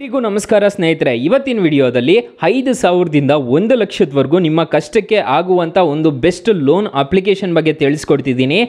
ಎಲ್ಲರಿಗೂ ನಮಸ್ಕಾರ ಸ್ನೇಹಿತರೆ ಇವತ್ತಿನ ವಿಡಿಯೋದಲ್ಲಿ ಐದು ಸಾವಿರದಿಂದ ಒಂದು ಲಕ್ಷದವರೆಗೂ ನಿಮ್ಮ ಕಷ್ಟಕ್ಕೆ ಆಗುವಂಥ ಒಂದು ಬೆಸ್ಟ್ ಲೋನ್ ಅಪ್ಲಿಕೇಶನ್ ಬಗ್ಗೆ ತಿಳಿಸ್ಕೊಡ್ತಿದ್ದೀನಿ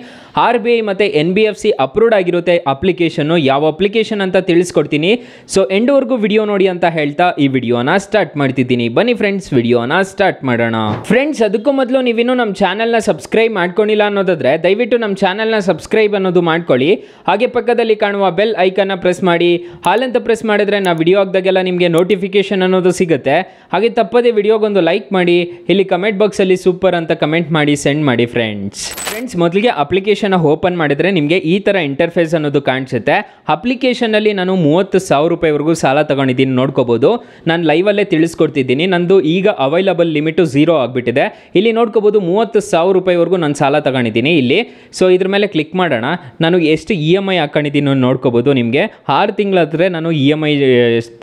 ಆರ್ ಬಿ ಐ ಮತ್ತು N B F C approved ಆಗಿರುತ್ತೆ ಅಪ್ಲಿಕೇಶನ್ನು ಯಾವ ಅಪ್ಲಿಕೇಶನ್ ಅಂತ ತಿಳಿಸ್ಕೊಡ್ತೀನಿ ಸೊ ಎಂಡ್ವರೆಗೂ ವಿಡಿಯೋ ನೋಡಿ ಅಂತ ಹೇಳ್ತಾ ಈ ವಿಡಿಯೋನ ಸ್ಟಾರ್ಟ್ ಮಾಡ್ತಿದ್ದೀನಿ ಬನ್ನಿ ಫ್ರೆಂಡ್ಸ್ ವಿಡಿಯೋನ ಸ್ಟಾರ್ಟ್ ಮಾಡೋಣ ಫ್ರೆಂಡ್ಸ್ ಅದಕ್ಕೂ ಮೊದಲು ನೀವಿನ್ನೂ ನಮ್ಮ ಚಾನಲ್ನ ಸಬ್ಸ್ಕ್ರೈಬ್ ಮಾಡ್ಕೊಂಡಿಲ್ಲ ಅನ್ನೋದಾದರೆ ದಯವಿಟ್ಟು ನಮ್ಮ ಚಾನಲ್ನ ಸಬ್ಸ್ಕ್ರೈಬ್ ಅನ್ನೋದು ಮಾಡ್ಕೊಳ್ಳಿ ಹಾಗೆ ಪಕ್ಕದಲ್ಲಿ ಕಾಣುವ ಬೆಲ್ ಐಕನ್ನ ಪ್ರೆಸ್ ಮಾಡಿ ಹಾಲಂತ ಪ್ರೆಸ್ ಮಾಡಿದ್ರೆ ನಾವು ವಿಡಿಯೋ ವಿಡಿಯೋ ಹಾಕಿದಾಗೆಲ್ಲ ನಿಮಗೆ ನೋಟಿಫಿಕೇಶನ್ ಅನ್ನೋದು ಸಿಗುತ್ತೆ ಹಾಗೆ ತಪ್ಪದೇ ಒಂದು ಲೈಕ್ ಮಾಡಿ ಇಲ್ಲಿ ಕಮೆಂಟ್ ಬಾಕ್ಸಲ್ಲಿ ಸೂಪರ್ ಅಂತ ಕಮೆಂಟ್ ಮಾಡಿ ಸೆಂಡ್ ಮಾಡಿ ಫ್ರೆಂಡ್ಸ್ ಫ್ರೆಂಡ್ಸ್ ಮೊದಲಿಗೆ ಅಪ್ಲಿಕೇಶನ್ ಓಪನ್ ಮಾಡಿದ್ರೆ ನಿಮಗೆ ಈ ಥರ ಇಂಟರ್ಫೇಸ್ ಅನ್ನೋದು ಕಾಣಿಸುತ್ತೆ ಅಪ್ಲಿಕೇಶನಲ್ಲಿ ನಾನು ಮೂವತ್ತು ಸಾವಿರ ರೂಪಾಯಿವರೆಗೂ ಸಾಲ ತಗೊಂಡಿದ್ದೀನಿ ನೋಡ್ಕೋಬೋದು ನಾನು ಲೈವಲ್ಲೇ ತಿಳಿಸ್ಕೊಡ್ತಿದ್ದೀನಿ ನಂದು ಈಗ ಅವೈಲಬಲ್ ಲಿಮಿಟು ಝೀರೋ ಆಗಿಬಿಟ್ಟಿದೆ ಇಲ್ಲಿ ನೋಡ್ಕೋಬೋದು ಮೂವತ್ತು ಸಾವಿರ ರೂಪಾಯಿವರೆಗೂ ನಾನು ಸಾಲ ತಗೊಂಡಿದ್ದೀನಿ ಇಲ್ಲಿ ಸೊ ಇದ್ರ ಮೇಲೆ ಕ್ಲಿಕ್ ಮಾಡೋಣ ನಾನು ಎಷ್ಟು ಇ ಎಮ್ ಐ ಹಾಕೊಂಡಿದ್ದೀನಿ ನೋಡ್ಕೋಬೋದು ನಿಮಗೆ ಆರು ತಿಂಗಳಾದರೆ ನಾನು ಇ ಎಮ್ ಐ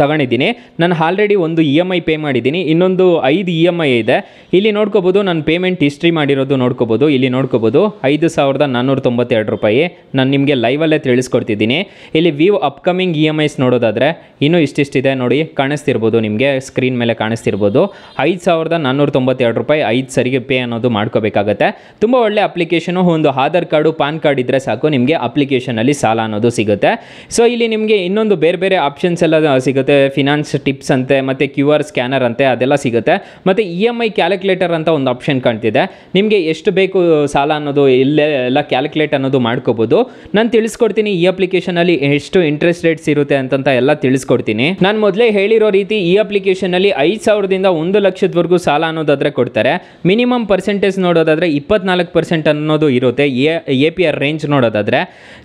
ತಗೊಂಡಿದ್ದೀನಿ ನಾನು ಆಲ್ರೆಡಿ ಒಂದು ಇ ಎಮ್ ಐ ಪೇ ಮಾಡಿದ್ದೀನಿ ಇನ್ನೊಂದು ಐದು ಇ ಎಮ್ ಐ ಇದೆ ಇಲ್ಲಿ ನೋಡ್ಕೋಬೋದು ನಾನು ಪೇಮೆಂಟ್ ಹಿಸ್ಟ್ರಿ ಮಾಡಿರೋದು ನೋಡ್ಕೋಬೋದು ಇಲ್ಲಿ ನೋಡ್ಕೋಬೋದು ಐದು ಸಾವಿರದ ನಾನ್ನೂರ ತೊಂಬತ್ತೆರಡು ರೂಪಾಯಿ ನಾನು ನಿಮಗೆ ಲೈವಲ್ಲೇ ತಿಳಿಸ್ಕೊಡ್ತಿದ್ದೀನಿ ಇಲ್ಲಿ ವಿವ್ ಅಪ್ಕಮಿಂಗ್ ಇ ಎಮ್ ಐಸ್ ನೋಡೋದಾದರೆ ಇನ್ನೂ ಇಷ್ಟಿಷ್ಟಿದೆ ನೋಡಿ ಕಾಣಿಸ್ತಿರ್ಬೋದು ನಿಮಗೆ ಸ್ಕ್ರೀನ್ ಮೇಲೆ ಕಾಣಿಸ್ತಿರ್ಬೋದು ಐದು ಸಾವಿರದ ನಾನ್ನೂರ ತೊಂಬತ್ತೆರಡು ರೂಪಾಯಿ ಐದು ಸರಿಗೆ ಪೇ ಅನ್ನೋದು ಮಾಡ್ಕೋಬೇಕಾಗತ್ತೆ ತುಂಬ ಒಳ್ಳೆ ಅಪ್ಲಿಕೇಶನು ಒಂದು ಆಧಾರ್ ಕಾರ್ಡು ಪಾನ್ ಕಾರ್ಡ್ ಇದ್ದರೆ ಸಾಕು ನಿಮಗೆ ಅಪ್ಲಿಕೇಶನಲ್ಲಿ ಸಾಲ ಅನ್ನೋದು ಸಿಗುತ್ತೆ ಸೊ ಇಲ್ಲಿ ನಿಮಗೆ ಇನ್ನೊಂದು ಬೇರೆ ಬೇರೆ ಆಪ್ಷನ್ಸ್ ಎಲ್ಲ ಸಿಗುತ್ತೆ ಫಿನಾನ್ಸ್ ಟಿಪ್ಸ್ ಅಂತೆ ಮತ್ತು ಕ್ಯೂ ಆರ್ ಸ್ಕ್ಯಾನರ್ ಅಂತೆ ಅದೆಲ್ಲ ಸಿಗುತ್ತೆ ಮತ್ತು ಇ ಎಮ್ ಐ ಕ್ಯಾಲ್ಕುಲೇಟರ್ ಅಂತ ಒಂದು ಆಪ್ಷನ್ ಕಾಣ್ತಿದೆ ನಿಮಗೆ ಎಷ್ಟು ಬೇಕು ಸಾಲ ಅನ್ನೋದು ಇಲ್ಲೇ ಎಲ್ಲ ಕ್ಯಾಲ್ಕುಲೇಟ್ ಅನ್ನೋದು ಮಾಡ್ಕೋಬೋದು ನಾನು ತಿಳಿಸ್ಕೊಡ್ತೀನಿ ಈ ಅಪ್ಲಿಕೇಶನಲ್ಲಿ ಎಷ್ಟು ಇಂಟ್ರೆಸ್ಟ್ ರೇಟ್ಸ್ ಇರುತ್ತೆ ಅಂತಂತ ಎಲ್ಲ ತಿಳಿಸ್ಕೊಡ್ತೀನಿ ನಾನು ಮೊದಲೇ ಹೇಳಿರೋ ರೀತಿ ಈ ಅಪ್ಲಿಕೇಶನಲ್ಲಿ ಐದು ಸಾವಿರದಿಂದ ಒಂದು ಲಕ್ಷದವರೆಗೂ ಸಾಲ ಅನ್ನೋದಾದರೆ ಕೊಡ್ತಾರೆ ಮಿನಿಮಮ್ ಪರ್ಸೆಂಟೇಜ್ ನೋಡೋದಾದರೆ ಇಪ್ಪತ್ನಾಲ್ಕು ಪರ್ಸೆಂಟ್ ಅನ್ನೋದು ಇರುತ್ತೆ ಎ ಪಿ ಆರ್ ರೇಂಜ್ ನೋಡೋದಾದರೆ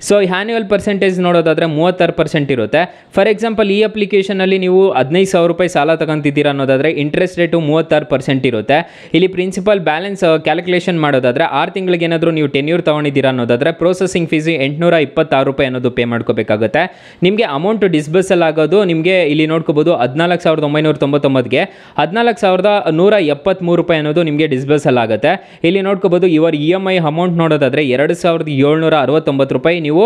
ಸೊ ಆ್ಯನ್ಯುವಲ್ ಪರ್ಸೆಂಟೇಜ್ ನೋಡೋದಾದರೆ ಮೂವತ್ತಾರು ಪರ್ಸೆಂಟ್ ಇರುತ್ತೆ ಫಾರ್ ಎಕ್ಸಾಂಪಲ್ ಈ ಅಪ್ಲಿಕೇಶನ್ ಅಲ್ಲಿ ನೀವು ಹದಿನೈದು ಸಾವಿರ ರೂಪಾಯಿ ಸಾಲ ತಗೊಂತಿದ್ದೀರಾ ಅನ್ನೋದಾದರೆ ಇಂಟ್ರೆಸ್ಟ್ ರೇಟು ಮೂವತ್ತಾರು ಪರ್ಸೆಂಟ್ ಇರುತ್ತೆ ಇಲ್ಲಿ ಪ್ರಿನ್ಸಿಪಲ್ ಬ್ಯಾಲೆನ್ಸ್ ಕ್ಯಾಲ್ಕುಲೇಷನ್ ಮಾಡೋದಾದರೆ ಆರು ತಿಂಗಳಿಗೆ ಏನಾದರೂ ನೀವು ಟೆನ್ಯೂರ್ ತೊಗೊಂಡಿದ್ದೀರಾ ಅನ್ನೋದಾದರೆ ಪ್ರೊಸೆಸಿಂಗ್ ಫೀಸ್ ಎಂಟುನೂರ ಇಪ್ಪತ್ತಾರು ರೂಪಾಯಿ ಅನ್ನೋದು ಪೇ ಮಾಡ್ಕೋಬೇಕಾಗುತ್ತೆ ನಿಮಗೆ ಅಮೌಂಟ್ ಡಿಸ್ಬರ್ಸಲ್ ಆಗೋದು ನಿಮಗೆ ಇಲ್ಲಿ ನೋಡ್ಕೋಬೋದು ಹದಿನಾಲ್ಕು ಸಾವಿರದ ಒಂಬೈನೂರ ತೊಂಬತ್ತೊಂಬತ್ತಿಗೆ ಹದಿನಾಲ್ಕು ಸಾವಿರದ ನೂರ ಎಪ್ಪತ್ತ್ಮೂರು ರೂಪಾಯಿ ಅನ್ನೋದು ನಿಮಗೆ ಡಿಸ್ಬರ್ಸಲ್ ಆಗುತ್ತೆ ಇಲ್ಲಿ ನೋಡ್ಕೋಬೋದು ಇವರ್ E e M I amount ನೋಡೋದಾದರೆ ಎರಡು ಸಾವಿರದ ಏಳ್ನೂರ ಅರವತ್ತೊಂಬತ್ತು ರೂಪಾಯಿ ನೀವು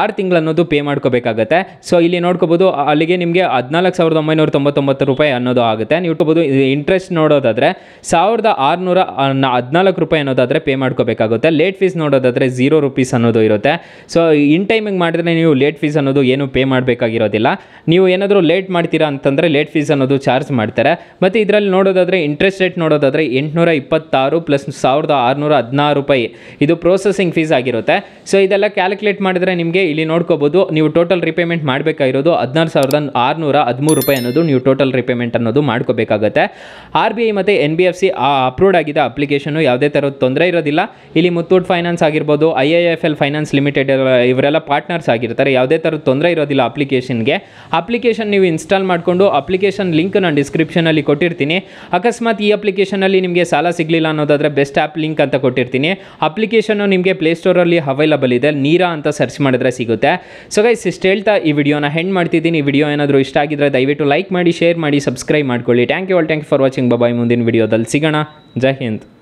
ಆರು ತಿಂಗಳು ಅನ್ನೋದು ಪೇ ಮಾಡ್ಕೋಬೇಕಾಗತ್ತೆ ಸೊ ಇಲ್ಲಿ ನೋಡ್ಕೋಬೋದು ಅಲ್ಲಿಗೆ ನಿಮಗೆ ಹದಿನಾಲ್ಕು ಸಾವಿರದ ಒಂಬೈನೂರ ತೊಂಬತ್ತೊಂಬತ್ತು ರೂಪಾಯಿ ಅನ್ನೋದು ಆಗುತ್ತೆ ನೀವು ಇಟ್ಕೋಬೋದು ಇಂಟ್ರೆಸ್ಟ್ ನೋಡೋದಾದರೆ ಸಾವಿರದ ಆರುನೂರ ಹದಿನಾಲ್ಕು ರೂಪಾಯಿ ಅನ್ನೋದಾದರೆ ಪೇ ಮಾಡ್ಕೋಬೇಕಾಗುತ್ತೆ ಲೇಟ್ ಫೀಸ್ ನೋಡೋದಾದರೆ ಝೀರೋ ರುಪೀಸ್ ಅನ್ನೋದು ಇರುತ್ತೆ ಸೊ ಇನ್ ಟೈಮಿಂಗ್ ಮಾಡಿದ್ರೆ ನೀವು ಲೇಟ್ ಫೀಸ್ ಅನ್ನೋದು ಏನು ಪೇ ಮಾಡಬೇಕಾಗಿರೋದಿಲ್ಲ ನೀವು ಏನಾದರೂ ಲೇಟ್ ಮಾಡ್ತೀರಾ ಅಂತಂದರೆ ಲೇಟ್ ಫೀಸ್ ಅನ್ನೋದು ಚಾರ್ಜ್ ಮಾಡ್ತಾರೆ ಮತ್ತು ಇದರಲ್ಲಿ ನೋಡೋದಾದರೆ ಇಂಟ್ರೆಸ್ಟ್ ರೇಟ್ ನೋಡೋದಾದರೆ ಎಂಟುನೂರ ಇಪ್ಪತ್ತಾರು ಪ್ಲಸ್ ಸಾವಿರದ ಆರುನೂರ ಹದಿನಾರು ರೂಪಾಯಿ ಇದು ಪ್ರೋಸೆಸಿಂಗ್ ಫೀಸ್ ಆಗಿರುತ್ತೆ ಸೊ ಇದೆಲ್ಲ ಕ್ಯಾಲ್ಕುಲೇಟ್ ಮಾಡಿದ್ರೆ ನಿಮಗೆ ಇಲ್ಲಿ ನೋಡ್ಕೋಬೋದು ನೀವು ಟೋಟಲ್ ರಿಪೇಮೆಂಟ್ ಮಾಡಬೇಕಾಗಿರೋದು ಹದಿನಾರು ಸಾವಿರದ ಆರುನೂರ ಆರುನೂರ ಹದಿಮೂರು ರೂಪಾಯಿ ಅನ್ನೋದು ನೀವು ಟೋಟಲ್ ರಿಪೇಮೆಂಟ್ ಅನ್ನೋದು ಮಾಡ್ಕೋಬೇಕಾಗತ್ತೆ ಆರ್ ಬಿ ಐ ಮತ್ತು ಎನ್ ಬಿ ಎಫ್ ಸಿ ಆ ಅಪ್ರೂವ್ಡ್ ಆಗಿದ್ದ ಅಪ್ಲಿಕೇಶನ್ ಯಾವುದೇ ಥರದ ತೊಂದರೆ ಇರೋದಿಲ್ಲ ಇಲ್ಲಿ ಮುತ್ತೂಟ್ ಫೈನಾನ್ಸ್ ಆಗಿರ್ಬೋದು I I F L finance limited ಇವರೆಲ್ಲ ಪಾರ್ಟ್ನರ್ಸ್ ಆಗಿರ್ತಾರೆ ಯಾವುದೇ ಥರದ ತೊಂದರೆ ಇರೋದಿಲ್ಲ ಅಪ್ಲಿಕೇಶನ್ಗೆ ಅಪ್ಲಿಕೇಶನ್ ನೀವು ಇನ್ಸ್ಟಾಲ್ ಮಾಡಿಕೊಂಡು ಅಪ್ಲಿಕೇಶನ್ ಲಿಂಕ್ ನಾನು ಡಿಸ್ಕ್ರಿಪ್ಷನಲ್ಲಿ ಕೊಟ್ಟಿರ್ತೀನಿ ಅಕಸ್ಮಾತ್ ಈ ಅಪ್ಲಿಕೇಶನಲ್ಲಿ ನಿಮಗೆ ಸಾಲ ಸಿಗಲಿಲ್ಲ ಅನ್ನೋದಾದರೆ ಬೆಸ್ಟ್ ಆ್ಯಪ್ ಲಿಂಕ್ ಅಂತ ಕೊಟ್ಟಿರ್ತೀನಿ ಅಪ್ಲಿಕೇಶನ್ನು ನಿಮಗೆ ಪ್ಲೇಸ್ಟೋರಲ್ಲಿ ಅವೈಲಬಲ್ ಇದೆ ನೀರಾ ಅಂತ ಸರ್ಚ್ ಮಾಡಿದ್ರೆ ಸಿಗುತ್ತೆ ಸೊ ಗೈಸ್ ಇಷ್ಟು ಹೇಳ್ತಾ ಈ ವಿಡಿಯೋನ ಹೆಂಡ್ ಮಾಡ್ತಿದ್ದೀನಿ ಈ ವಿಡಿಯೋ ಏನಾದರೂ ಇಷ್ಟ ಆಗಿದ್ರೆ ದಯವಿಟ್ಟು ಲೈಕ್ ಮಾಡಿ ಶೇರ್ ಮಾಡಿ ಸಬ್ಸ್ಕ್ರೈಬ್ ಮಾಡ್ಕೊಳ್ಳಿ thank you all thank you for watching bye bye ಮುಂದಿನ ವಿಡಿಯೋದಲ್ಲಿ ಸಿಗೋಣ ಜೈ ಹಿಂದ್